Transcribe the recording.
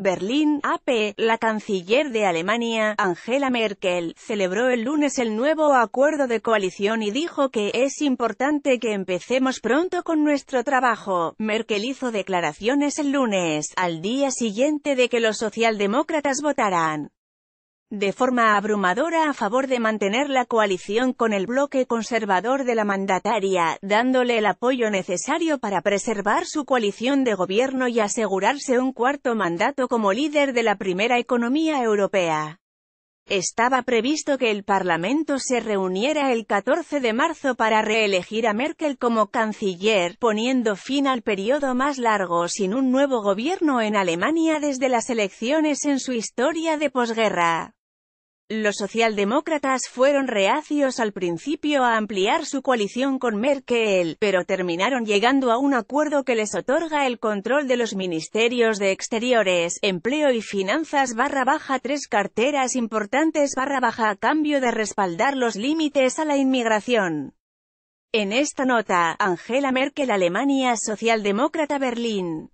Berlín, AP, la canciller de Alemania, Angela Merkel, celebró el lunes el nuevo acuerdo de coalición y dijo que es importante que empecemos pronto con nuestro trabajo. Merkel hizo declaraciones el lunes, al día siguiente de que los socialdemócratas votaran de forma abrumadora a favor de mantener la coalición con el bloque conservador de la mandataria, dándole el apoyo necesario para preservar su coalición de gobierno y asegurarse un cuarto mandato como líder de la primera economía europea. Estaba previsto que el Parlamento se reuniera el 14 de marzo para reelegir a Merkel como canciller, poniendo fin al periodo más largo sin un nuevo gobierno en Alemania desde las elecciones en su historia de posguerra. Los socialdemócratas fueron reacios al principio a ampliar su coalición con Merkel, pero terminaron llegando a un acuerdo que les otorga el control de los ministerios de Exteriores, Empleo y Finanzas barra baja tres carteras importantes barra baja a cambio de respaldar los límites a la inmigración. En esta nota, Angela Merkel Alemania Socialdemócrata Berlín